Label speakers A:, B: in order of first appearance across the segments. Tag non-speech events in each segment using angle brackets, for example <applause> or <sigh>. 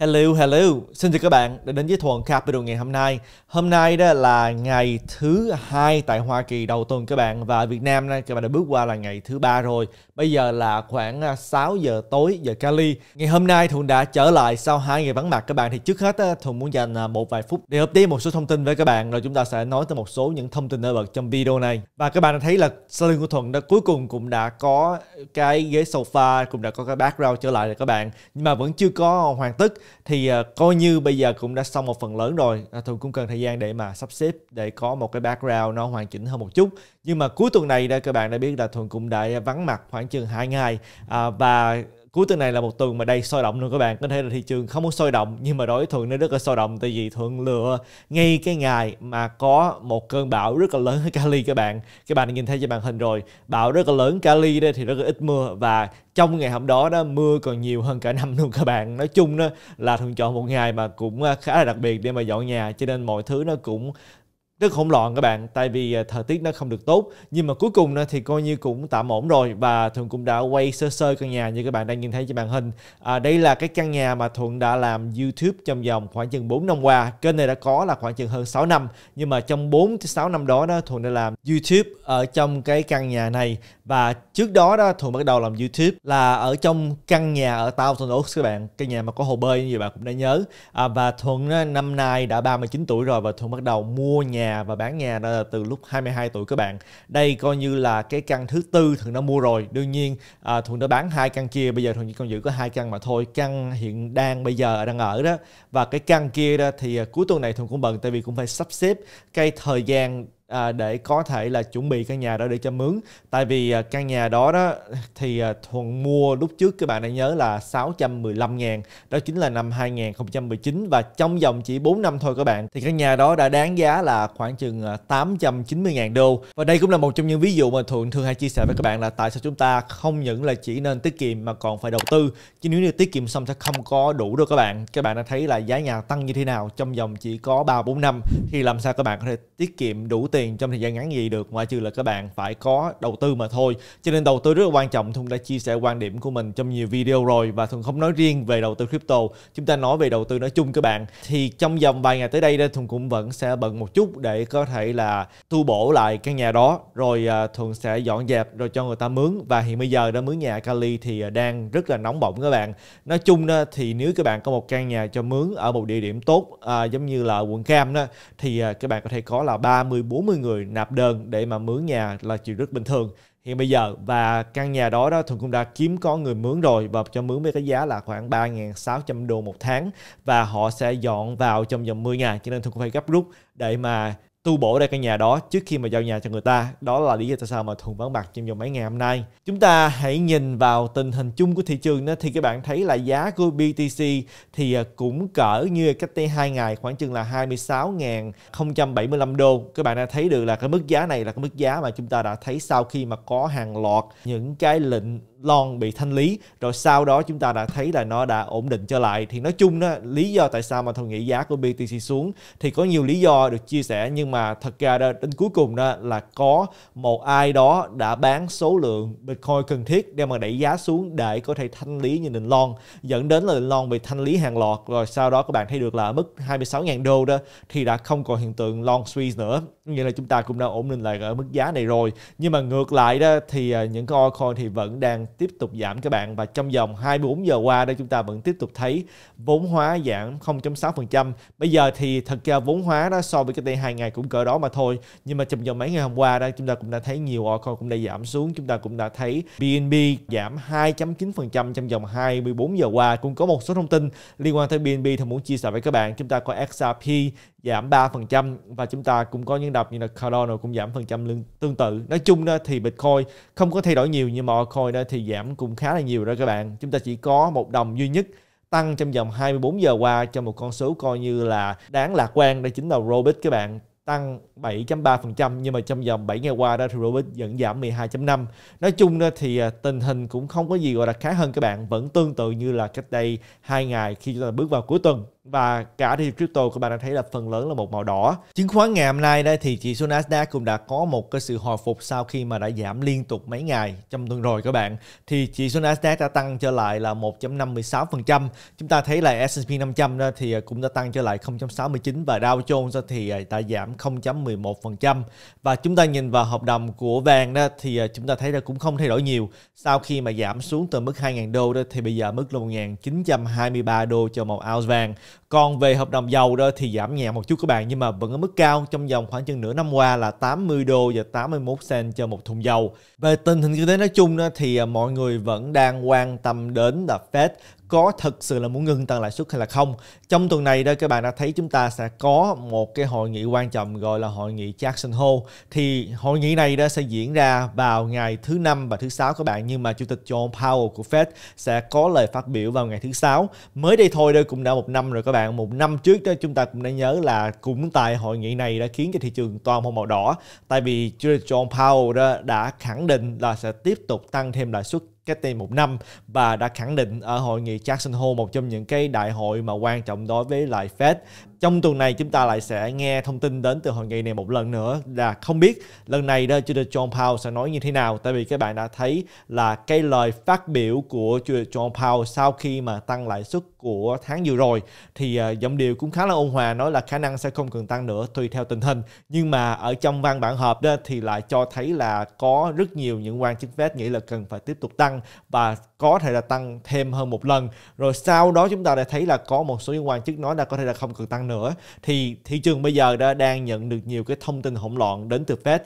A: Hello, hello. Xin chào các bạn đã đến với Thuận Capital ngày hôm nay. Hôm nay đó là ngày thứ hai tại Hoa Kỳ đầu tuần các bạn và Việt Nam này, các bạn đã bước qua là ngày thứ ba rồi. Bây giờ là khoảng 6 à, giờ tối giờ Cali. Ngày hôm nay Thuận đã trở lại sau hai ngày vắng mặt các bạn thì trước hết đó, Thuận muốn dành à, một vài phút để update một số thông tin với các bạn rồi chúng ta sẽ nói tới một số những thông tin nổi bật trong video này. Và các bạn đã thấy là sau lưng của Thuận đã cuối cùng cũng đã có cái ghế sofa cũng đã có cái background trở lại rồi các bạn. Nhưng mà vẫn chưa có hoàn tất thì uh, coi như bây giờ cũng đã xong một phần lớn rồi à, thường cũng cần thời gian để mà sắp xếp để có một cái background nó hoàn chỉnh hơn một chút nhưng mà cuối tuần này đây các bạn đã biết là thuần cũng đã vắng mặt khoảng chừng hai ngày à, và cuối tuần này là một tuần mà đầy sôi động luôn các bạn có thể là thị trường không muốn sôi động nhưng mà đối với thuận nó rất là sôi động tại vì thuận lựa ngay cái ngày mà có một cơn bão rất là lớn ở Cali các bạn các bạn nhìn thấy trên màn hình rồi bão rất là lớn Cali đây thì rất là ít mưa và trong ngày hôm đó đó mưa còn nhiều hơn cả năm luôn các bạn nói chung đó là thường chọn một ngày mà cũng khá là đặc biệt để mà dọn nhà cho nên mọi thứ nó cũng rất hỗn loạn các bạn tại vì à, thời tiết nó không được tốt nhưng mà cuối cùng thì coi như cũng tạm ổn rồi và thuận cũng đã quay sơ sơ căn nhà như các bạn đang nhìn thấy trên màn hình à, đây là cái căn nhà mà thuận đã làm youtube trong vòng khoảng chừng 4 năm qua kênh này đã có là khoảng chừng hơn 6 năm nhưng mà trong 4 6 năm đó đó thuận đã làm youtube ở trong cái căn nhà này và trước đó đó thuận bắt đầu làm youtube là ở trong căn nhà ở Tao Thousand Oaks các bạn căn nhà mà có hồ bơi như vậy bạn cũng đã nhớ à, và thuận năm nay đã 39 tuổi rồi và thuận bắt đầu mua nhà nhà và bán nhà đó là từ lúc 22 tuổi các bạn đây coi như là cái căn thứ tư thường đã mua rồi đương nhiên à, thường đã bán hai căn kia bây giờ thường chỉ còn giữ có hai căn mà thôi căn hiện đang bây giờ đang ở đó và cái căn kia đó thì à, cuối tuần này thường cũng bận tại vì cũng phải sắp xếp cái thời gian à, để có thể là chuẩn bị căn nhà đó để cho mướn tại vì à, căn nhà đó đó thì à, thuận mua lúc trước các bạn đã nhớ là 615 ngàn đó chính là năm 2019 và trong vòng chỉ 4 năm thôi các bạn thì căn nhà đó đã đáng giá là khoảng chừng 890 à, ngàn đô và đây cũng là một trong những ví dụ mà thuận thường hay chia sẻ với các bạn là tại sao chúng ta không những là chỉ nên tiết kiệm mà còn phải đầu tư chứ nếu như tiết kiệm xong sẽ không có đủ đâu các bạn các bạn đã thấy là giá nhà tăng như thế nào trong vòng chỉ có 3-4 năm thì làm sao các bạn có thể tiết kiệm đủ tiền tiền trong thời gian ngắn gì được ngoại trừ là các bạn phải có đầu tư mà thôi cho nên đầu tư rất là quan trọng Thuận đã chia sẻ quan điểm của mình trong nhiều video rồi và Thuận không nói riêng về đầu tư crypto chúng ta nói về đầu tư nói chung các bạn thì trong vòng vài ngày tới đây đây Thuận cũng vẫn sẽ bận một chút để có thể là tu bổ lại căn nhà đó rồi à, Thuận sẽ dọn dẹp rồi cho người ta mướn và hiện bây giờ đó mướn nhà kali thì à, đang rất là nóng bỏng các bạn nói chung thì nếu các bạn có một căn nhà cho mướn ở một địa điểm tốt à, giống như là quận Cam đó thì các bạn có thể có là 30 40 40 người nạp đơn để mà mướn nhà là chuyện rất bình thường hiện bây giờ và căn nhà đó đó thường cũng đã kiếm có người mướn rồi và cho mướn với cái giá là khoảng 3.600 đô một tháng và họ sẽ dọn vào trong vòng 10 ngày cho nên thường cũng phải gấp rút để mà tu bổ ra căn nhà đó trước khi mà giao nhà cho người ta. Đó là lý do tại sao mà thường vắng mặt trong vòng mấy ngày hôm nay. Chúng ta hãy nhìn vào tình hình chung của thị trường đó, thì các bạn thấy là giá của BTC thì à, cũng cỡ như cách đây hai ngày khoảng chừng là 26.075 đô. Các bạn đã thấy được là cái mức giá này là cái mức giá mà chúng ta đã thấy sau khi mà có hàng loạt những cái lệnh lon bị thanh lý rồi sau đó chúng ta đã thấy là nó đã ổn định trở lại thì nói chung đó lý do tại sao mà tôi nghĩ giá của BTC xuống thì có nhiều lý do được chia sẻ nhưng mà mà thật ra đó, đến cuối cùng đó là có một ai đó đã bán số lượng Bitcoin cần thiết để mà đẩy giá xuống để có thể thanh lý như Đình lon dẫn đến là Đình lon bị thanh lý hàng loạt rồi sau đó các bạn thấy được là ở mức 26.000 đô đó thì đã không còn hiện tượng long squeeze nữa như là chúng ta cũng đã ổn định lại ở mức giá này rồi nhưng mà ngược lại đó thì à, những cái altcoin thì vẫn đang tiếp tục giảm các bạn và trong vòng 24 giờ qua đó chúng ta vẫn tiếp tục thấy vốn hóa giảm 0.6% bây giờ thì thật ra vốn hóa đó so với cái tỷ hai ngày cũng cũng cỡ đó mà thôi nhưng mà trong vòng mấy ngày hôm qua đó chúng ta cũng đã thấy nhiều Oracle cũng đã giảm xuống chúng ta cũng đã thấy BNB giảm 2.9% trong vòng 24 giờ qua cũng có một số thông tin liên quan tới BNB thì muốn chia sẻ với các bạn chúng ta có XRP giảm 3% và chúng ta cũng có những đập như là Cardano cũng giảm phần trăm tương tự. Nói chung đó thì Bitcoin không có thay đổi nhiều nhưng mà Bitcoin đó thì giảm cũng khá là nhiều đó các bạn. Chúng ta chỉ có một đồng duy nhất tăng trong vòng 24 giờ qua cho một con số coi như là đáng lạc quan đây chính là Robit các bạn tăng 7.3% nhưng mà trong vòng 7 ngày qua đó thì Robin vẫn giảm 12.5. Nói chung đó thì à, tình hình cũng không có gì gọi là khá hơn các bạn, vẫn tương tự như là cách đây 2 ngày khi chúng ta bước vào cuối tuần và cả thị trường crypto các bạn đã thấy là phần lớn là một màu đỏ. Chứng khoán ngày hôm nay đây thì chỉ số Nasdaq cũng đã có một cái sự hồi phục sau khi mà đã giảm liên tục mấy ngày trong tuần rồi các bạn. Thì chỉ số Nasdaq đã tăng trở lại là 1.56%. Chúng ta thấy là S&P 500 đó thì à, cũng đã tăng trở lại 0.69 và Dow Jones thì à, đã giảm 0.11%. Và chúng ta nhìn vào hợp đồng của vàng đó thì à, chúng ta thấy là cũng không thay đổi nhiều. Sau khi mà giảm xuống từ mức 2.000 đô đó thì bây giờ mức là 1.923 đô cho một ounce vàng còn về hợp đồng dầu đó thì giảm nhẹ một chút các bạn nhưng mà vẫn ở mức cao trong vòng khoảng chừng nửa năm qua là 80 đô và 81 cent cho một thùng dầu. Về tình hình kinh tế nói chung đó, thì à, mọi người vẫn đang quan tâm đến là Fed có thực sự là muốn ngưng tăng lãi suất hay là không. Trong tuần này đây các bạn đã thấy chúng ta sẽ có một cái hội nghị quan trọng gọi là hội nghị Jackson Hole. Thì hội nghị này đó sẽ diễn ra vào ngày thứ năm và thứ sáu các bạn nhưng mà chủ tịch John Powell của Fed sẽ có lời phát biểu vào ngày thứ sáu. Mới đây thôi đây cũng đã một năm rồi các bạn. Một năm trước đó chúng ta cũng đã nhớ là cũng tại hội nghị này đã khiến cho thị trường toàn màu màu đỏ tại vì chủ tịch John Powell đó đã khẳng định là sẽ tiếp tục tăng thêm lãi suất cách đây một năm và đã khẳng định ở hội nghị Jackson Hole một trong những cái đại hội mà quan trọng đối với lại Fed trong tuần này chúng ta lại sẽ nghe thông tin đến từ hội nghị này một lần nữa là không biết lần này đó chủ tịch John Powell sẽ nói như thế nào tại vì các bạn đã thấy là cái lời phát biểu của chủ tịch John Powell sau khi mà tăng lãi suất của tháng vừa rồi thì uh, giọng điệu cũng khá là ôn hòa nói là khả năng sẽ không cần tăng nữa tùy theo tình hình nhưng mà ở trong văn bản họp đó thì lại cho thấy là có rất nhiều những quan chức Fed nghĩ là cần phải tiếp tục tăng và có thể là tăng thêm hơn một lần rồi sau đó chúng ta đã thấy là có một số những quan chức nói là có thể là không cần tăng nữa thì thị trường bây giờ đã đang nhận được nhiều cái thông tin hỗn loạn đến từ Fed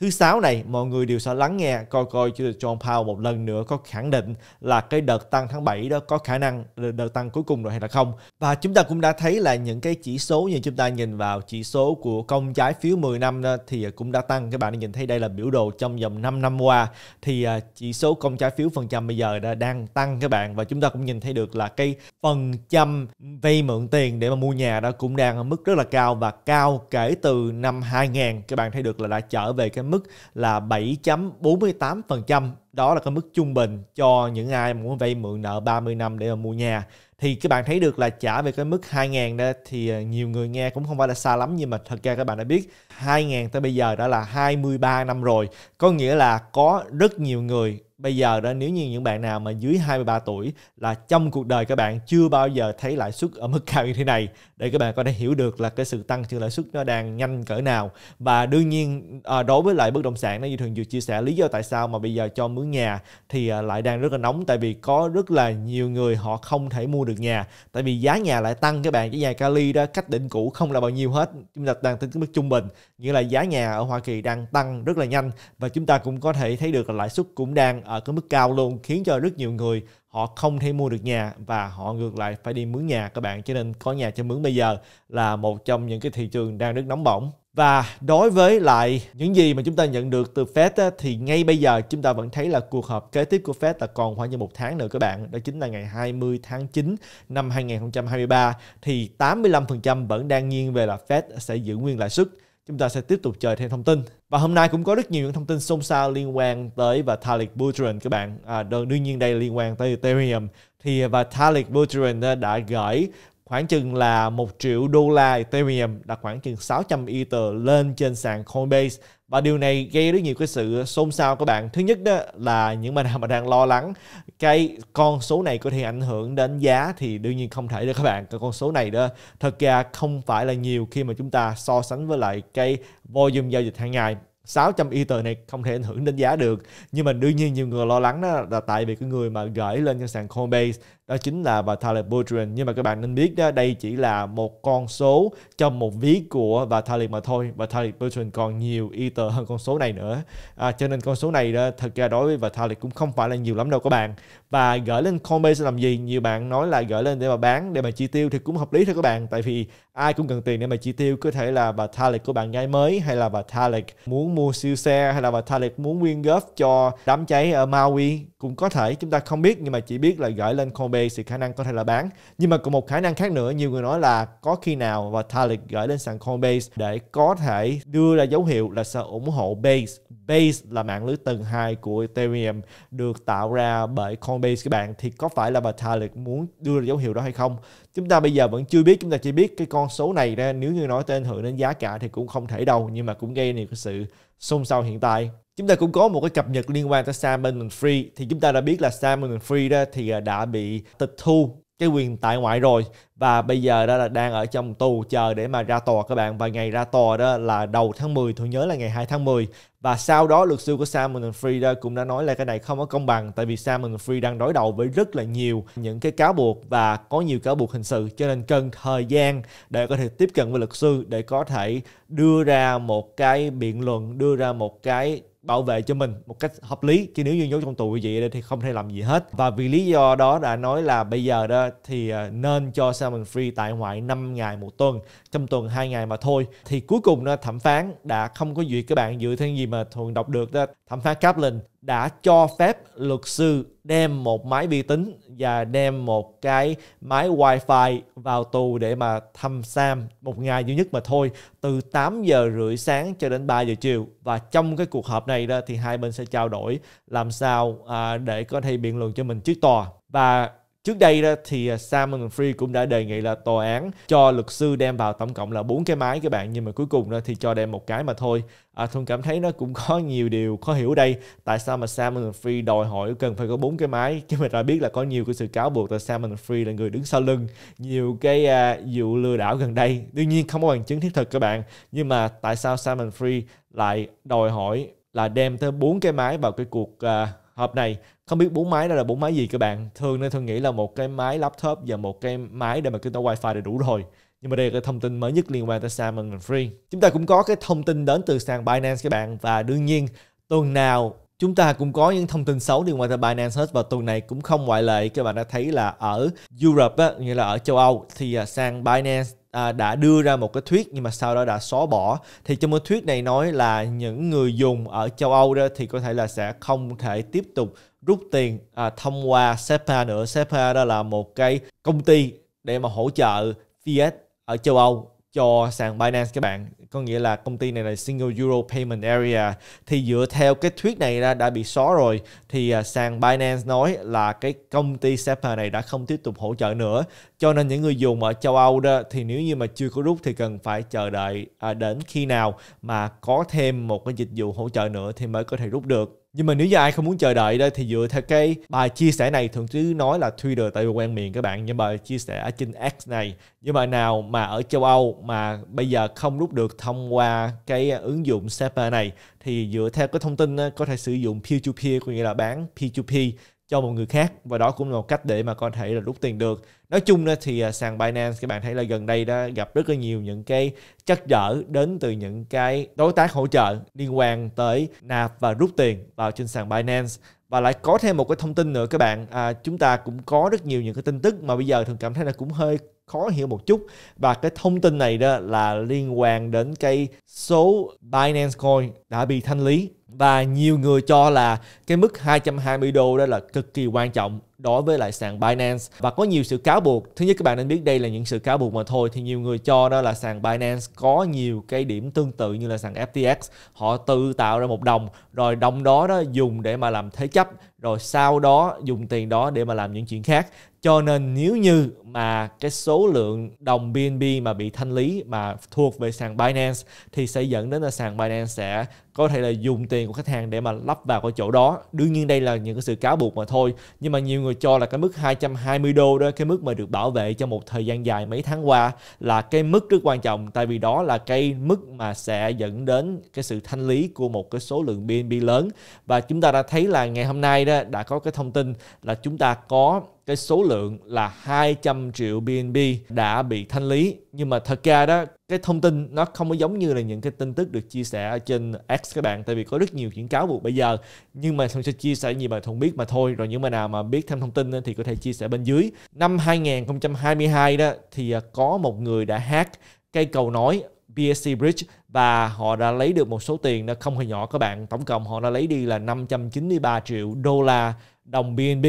A: Thứ sáu này, mọi người đều sẽ lắng nghe coi coi Chủ tịch John Powell một lần nữa có khẳng định là cái đợt tăng tháng 7 đó có khả năng đợt tăng cuối cùng rồi hay là không. Và chúng ta cũng đã thấy là những cái chỉ số như chúng ta nhìn vào chỉ số của công trái phiếu 10 năm đó, thì à, cũng đã tăng. Các bạn đã nhìn thấy đây là biểu đồ trong vòng 5 năm qua thì à, chỉ số công trái phiếu phần trăm bây giờ đã đang tăng các bạn và chúng ta cũng nhìn thấy được là cái phần trăm vay mượn tiền để mà mua nhà đó cũng đang ở mức rất là cao và cao kể từ năm 2000 các bạn thấy được là đã trở về cái mức là 7.48%, đó là cái mức trung bình cho những ai muốn vay mượn nợ 30 năm để mà mua nhà. Thì các bạn thấy được là trả về cái mức 2.000 đó thì ờ, nhiều người nghe cũng không phải là xa lắm nhưng mà thật ra các bạn đã biết 2.000 tới bây giờ đã là 23 năm rồi. Có nghĩa là có rất nhiều người bây giờ đó nếu như những bạn nào mà dưới 23 tuổi là trong cuộc đời các bạn chưa bao giờ thấy lãi suất ở mức cao như thế này để các bạn có thể hiểu được là cái sự tăng trưởng lãi suất nó đang nhanh cỡ nào và đương nhiên à, đối với lại bất động sản nó như thường vừa chia sẻ lý do tại sao mà bây giờ cho mướn nhà thì à, lại đang rất là nóng tại vì có rất là nhiều người họ không thể mua được nhà tại vì giá nhà lại tăng các bạn cái nhà kali đó cách đỉnh cũ không là bao nhiêu hết chúng ta đang tính cái mức trung bình nghĩa là giá nhà ở Hoa Kỳ đang tăng rất là nhanh và chúng ta cũng có thể thấy được là lãi suất cũng đang ở cái mức cao luôn khiến cho rất nhiều người họ không thể mua được nhà và họ ngược lại phải đi mướn nhà các bạn cho nên có nhà cho mướn bây giờ là một trong những cái thị trường đang rất nóng bỏng và đối với lại những gì mà chúng ta nhận được từ Fed á, thì ngay bây giờ chúng ta vẫn thấy là cuộc họp kế tiếp của Fed là còn khoảng như một tháng nữa các bạn. Đó chính là ngày 20 tháng 9 năm 2023 thì 85% vẫn đang nghiêng về là Fed sẽ giữ nguyên lãi suất chúng ta sẽ tiếp tục chờ thêm thông tin và hôm nay cũng có rất nhiều những thông tin xôn xao liên quan tới và Vitalik Buterin các bạn à, đương nhiên đây liên quan tới Ethereum thì à, và Vitalik Buterin à, đã gửi khoảng chừng là 1 triệu đô la Ethereum đã khoảng chừng 600 Ether lên trên sàn Coinbase và điều này gây rất nhiều cái sự xôn xao các bạn. Thứ nhất đó là những bạn nào mà đang lo lắng cái con số này có thể ảnh hưởng đến giá thì đương nhiên không thể được các bạn. Cái con số này đó thật ra không phải là nhiều khi mà chúng ta so sánh với lại cái volume giao dịch hàng ngày 600 Ether này không thể ảnh hưởng đến giá được nhưng mà đương nhiên nhiều người lo lắng đó là tại vì cái người mà gửi lên cho sàn Coinbase đó chính là bà Taleb Boudrin nhưng mà các bạn nên biết đó đây chỉ là một con số trong một ví của bà Taleb mà thôi bà Taleb Boudrin còn nhiều Ether hơn con số này nữa à, cho nên con số này đó thật ra đối với bà Taleb cũng không phải là nhiều lắm đâu các bạn và gửi lên Coinbase làm gì nhiều bạn nói là gửi lên để mà bán để mà chi tiêu thì cũng hợp lý thôi các bạn tại vì ai cũng cần tiền để mà chi tiêu có thể là bà Thalik của bạn gái mới hay là bà Thalik muốn mua siêu xe hay là bà Thalik muốn quyên góp cho đám cháy ở Maui cũng có thể chúng ta không biết nhưng mà chỉ biết là gửi lên Coinbase thì khả năng có thể là bán nhưng mà còn một khả năng khác nữa nhiều người nói là có khi nào bà Thalik gửi lên sàn Coinbase để có thể đưa ra dấu hiệu là sẽ ủng hộ Base Base là mạng lưới tầng 2 của Ethereum được tạo ra bởi Coinbase các bạn thì có phải là Vitalik muốn đưa ra dấu hiệu đó hay không? Chúng ta bây giờ vẫn chưa biết, chúng ta chỉ biết cái con số này ra nếu như nói tên hưởng đến giá cả thì cũng không thể đâu nhưng mà cũng gây nên cái sự xôn xao hiện tại. Chúng ta cũng có một cái cập nhật liên quan tới Sam bankman Free thì chúng ta đã biết là Sam bankman Free đó thì à, đã bị tịch thu cái quyền tại ngoại rồi và bây giờ đó là đang ở trong tù chờ để mà ra tòa các bạn và ngày ra tòa đó là đầu tháng 10 tôi nhớ là ngày 2 tháng 10 và sau đó luật sư của Salmon Free đó cũng đã nói là cái này không có công bằng tại vì Salmon Free đang đối đầu với rất là nhiều những cái cáo buộc và có nhiều cáo buộc hình sự cho nên cần thời gian để có thể tiếp cận với luật sư để có thể đưa ra một cái biện luận đưa ra một cái bảo vệ cho mình một cách hợp lý chứ nếu như nhốt trong tù như vậy thì không thể làm gì hết và vì lý do đó đã nói là bây giờ đó thì ờ, nên cho 7 Free tại ngoại 5 ngày một tuần trong tuần 2 ngày mà thôi thì cuối cùng đó, thẩm phán đã không có duyệt các bạn dựa theo gì mà thường đọc được đó thẩm phán Kaplan đã cho phép luật sư đem một máy vi tính và đem một cái máy wifi vào tù để mà thăm Sam một ngày duy nhất mà thôi từ 8 giờ rưỡi sáng cho đến 3 giờ chiều và trong cái cuộc họp này đó thì hai bên sẽ trao đổi làm sao à, để có thể biện luận cho mình trước tòa và Trước đây đó thì à, Salmon Free cũng đã đề nghị là tòa án cho luật sư đem vào tổng cộng là bốn cái máy các bạn nhưng mà cuối cùng đó thì cho đem một cái mà thôi. À, Thuận cảm thấy nó cũng có nhiều điều khó hiểu đây. Tại sao mà Salmon Free đòi hỏi cần phải có bốn cái máy? <laughs> Chứ mình đã biết là có nhiều cái sự cáo buộc là Salmon Free là người đứng sau lưng nhiều cái à, vụ lừa đảo gần đây. Đương nhiên không có bằng chứng thiết thực các bạn. Nhưng mà tại sao Salmon Free lại đòi hỏi là đem tới bốn cái máy vào cái cuộc à, hộp này không biết bốn máy đó là bốn máy gì các bạn thường nên thường nghĩ là một cái máy laptop và một cái máy để mà kết nối wifi là đủ rồi nhưng mà đây là cái thông tin mới nhất liên quan tới Salmon Free chúng ta cũng có cái thông tin đến từ sàn Binance các bạn và đương nhiên tuần nào chúng ta cũng có những thông tin xấu liên quan tới Binance hết và tuần này cũng không ngoại lệ các bạn đã thấy là ở Europe á, nghĩa là ở châu Âu thì à, sàn Binance à, đã đưa ra một cái thuyết nhưng mà sau đó đã xóa bỏ thì trong cái thuyết này nói là những người dùng ở châu Âu đó thì có thể là sẽ không thể tiếp tục rút tiền à, thông qua SEPA nữa SEPA đó là một cái công ty để mà hỗ trợ Fiat ở châu Âu cho sàn Binance các bạn có nghĩa là công ty này là Single Euro Payment Area thì dựa theo cái thuyết này ra đã bị xóa rồi thì à, sàn Binance nói là cái công ty SEPA này đã không tiếp tục hỗ trợ nữa cho nên những người dùng ở châu Âu đó thì nếu như mà chưa có rút thì cần phải chờ đợi à, đến khi nào mà có thêm một cái dịch vụ hỗ trợ nữa thì mới có thể rút được nhưng mà nếu như ai không muốn chờ đợi đây thì dựa theo cái bài chia sẻ này thường chứ nói là Twitter tại vì quen miệng các bạn nhưng bài chia sẻ ở trên X này nhưng mà nào mà ở châu Âu mà bây giờ không rút được thông qua cái ứng dụng Sepa này thì dựa theo cái thông tin có thể sử dụng peer to peer có nghĩa là bán P2P cho một người khác và đó cũng là một cách để mà có thể là rút tiền được nói chung đó thì à, sàn Binance các bạn thấy là gần đây đã gặp rất là nhiều những cái chất dở đến từ những cái đối tác hỗ trợ liên quan tới nạp và rút tiền vào trên sàn Binance và lại có thêm một cái thông tin nữa các bạn à, chúng ta cũng có rất nhiều những cái tin tức mà bây giờ thường cảm thấy là cũng hơi khó hiểu một chút và cái thông tin này đó là liên quan đến cái số Binance Coin đã bị thanh lý và nhiều người cho là cái mức 220 đô đó là cực kỳ quan trọng đối với lại sàn Binance và có nhiều sự cáo buộc. Thứ nhất các bạn nên biết đây là những sự cáo buộc mà thôi thì nhiều người cho đó là sàn Binance có nhiều cái điểm tương tự như là sàn FTX. Họ tự tạo ra một đồng rồi đồng đó đó dùng để mà làm thế chấp rồi sau đó dùng tiền đó để mà làm những chuyện khác cho nên nếu như mà cái số lượng đồng BNB mà bị thanh lý mà thuộc về sàn Binance thì sẽ dẫn đến là sàn Binance sẽ có thể là dùng tiền của khách hàng để mà lắp vào cái chỗ đó. Đương nhiên đây là những cái sự cáo buộc mà thôi. Nhưng mà nhiều người cho là cái mức 220 đô đó, cái mức mà được bảo vệ trong một thời gian dài mấy tháng qua là cái mức rất quan trọng tại vì đó là cái mức mà sẽ dẫn đến cái sự thanh lý của một cái số lượng BNB lớn. Và chúng ta đã thấy là ngày hôm nay đó đã có cái thông tin là chúng ta có cái số lượng là 200 triệu BNB đã bị thanh lý nhưng mà thật ra đó cái thông tin nó không có giống như là những cái tin tức được chia sẻ ở trên X các bạn tại vì có rất nhiều những cáo buộc bây giờ nhưng mà thông sẽ chia sẻ gì bạn không biết mà thôi rồi những bạn nào mà biết thêm thông tin thì có thể chia sẻ bên dưới năm 2022 đó thì à, có một người đã hack cây cầu nói BSC Bridge và họ đã lấy được một số tiền nó không hề nhỏ các bạn tổng cộng họ đã lấy đi là 593 triệu đô la đồng BNB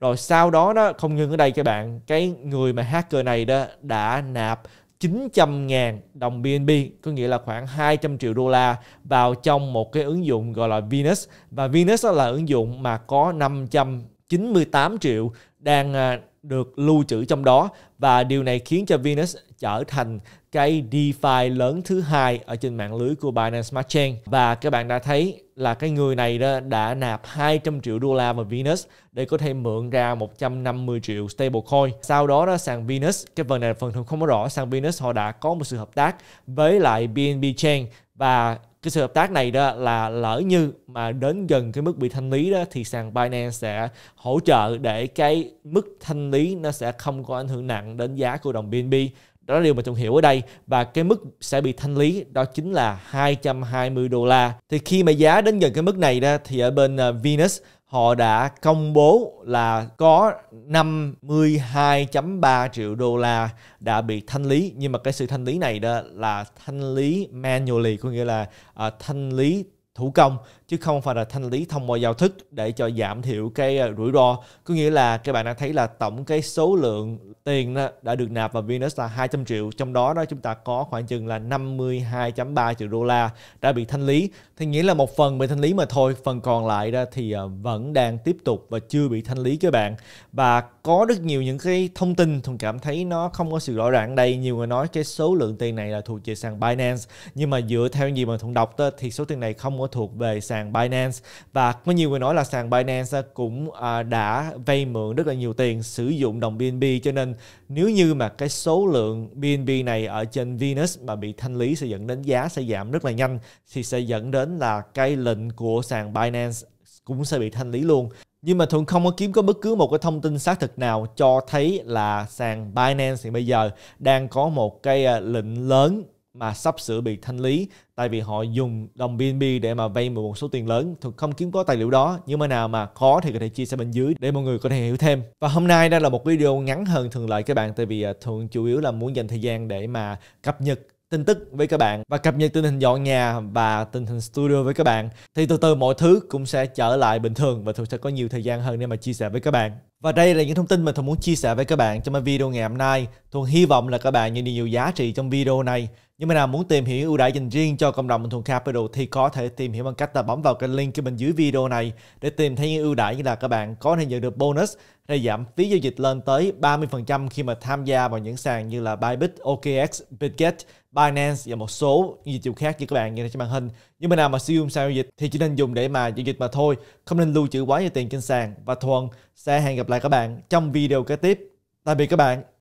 A: rồi sau đó đó không ngừng ở đây các bạn cái người mà hacker này đó đã nạp 900.000 đồng BNB có nghĩa là khoảng 200 triệu đô la vào trong một cái ứng dụng gọi là Venus và Venus đó là ứng dụng mà có 598 triệu đang à, được lưu trữ trong đó và điều này khiến cho Venus trở thành cái DeFi lớn thứ hai ở trên mạng lưới của Binance Smart Chain và các bạn đã thấy là cái người này đó đã nạp 200 triệu đô la vào Venus để có thể mượn ra 150 triệu stablecoin. Sau đó đó sàn Venus, cái phần này là phần thường không có rõ, sàn Venus họ đã có một sự hợp tác với lại BNB Chain và cái sự hợp tác này đó là lỡ như mà đến gần cái mức bị thanh lý đó thì sàn Binance sẽ hỗ trợ để cái mức thanh lý nó sẽ không có ảnh hưởng nặng đến giá của đồng BNB đó là điều mà Tùng hiểu ở đây và cái mức sẽ bị thanh lý đó chính là 220 đô la. Thì khi mà giá đến gần cái mức này ra thì ở bên ờ, Venus họ đã công bố là có 52.3 triệu đô la đã bị thanh lý nhưng mà cái sự thanh lý này đó là thanh lý manually có nghĩa là uh, thanh lý thủ công chứ không phải là thanh lý thông qua giao thức để cho giảm thiểu cái à, rủi ro có nghĩa là các bạn đã thấy là tổng cái số lượng tiền đã được nạp vào Venus là 200 triệu trong đó đó chúng ta có khoảng chừng là 52.3 triệu đô la đã bị thanh lý thì nghĩa là một phần bị thanh lý mà thôi phần còn lại ra thì à, vẫn đang tiếp tục và chưa bị thanh lý các bạn và có rất nhiều những cái thông tin thùng cảm thấy nó không có sự rõ ràng đây nhiều người nói cái số lượng tiền này là thuộc về sàn Binance nhưng mà dựa theo gì mà thùng đọc thì số tiền này không có thuộc về sàn sàn Binance và có nhiều người nói là sàn Binance à, cũng à, đã vay mượn rất là nhiều tiền sử dụng đồng BNB cho nên nếu như mà cái số lượng BNB này ở trên Venus mà bị thanh lý sẽ dẫn đến giá sẽ giảm rất là nhanh thì sẽ dẫn đến là cái lệnh của sàn Binance cũng sẽ bị thanh lý luôn nhưng mà thuận không có kiếm có bất cứ một cái thông tin xác thực nào cho thấy là sàn Binance thì bây giờ đang có một cái à, lệnh lớn mà sắp sửa bị thanh lý tại vì họ dùng đồng BNB để mà vay một số tiền lớn Thực không kiếm có tài liệu đó nhưng mà nào mà khó thì có thể chia sẻ bên dưới để mọi người có thể hiểu thêm và hôm nay đây là một video ngắn hơn thường lệ các bạn tại vì à, thường chủ yếu là muốn dành thời gian để mà cập nhật tin tức với các bạn và cập nhật tình hình dọn nhà và tình hình studio với các bạn thì từ từ mọi thứ cũng sẽ trở lại bình thường và thường sẽ có nhiều thời gian hơn để mà chia sẻ với các bạn và đây là những thông tin mà thường muốn chia sẻ với các bạn trong video ngày hôm nay thường hy vọng là các bạn nhận được nhiều giá trị trong video này những bạn nào muốn tìm hiểu ưu đãi dành riêng cho cộng đồng Bình Thuận Capital thì có thể tìm hiểu bằng cách là bấm vào cái link bên dưới video này để tìm thấy những ưu đãi như là các bạn có thể nhận được bonus hay giảm phí giao dịch lên tới 30% khi mà tham gia vào những sàn như là Bybit, OKX, Bitget, Binance và một số dịch vụ khác như các bạn nhìn trên màn hình. Nhưng mà nào mà sử dụng sàn giao dịch thì chỉ nên dùng để mà giao dịch mà thôi, không nên lưu trữ quá nhiều tiền trên sàn. Và Thuận sẽ hẹn gặp lại các bạn trong video kế tiếp. Tạm biệt các bạn.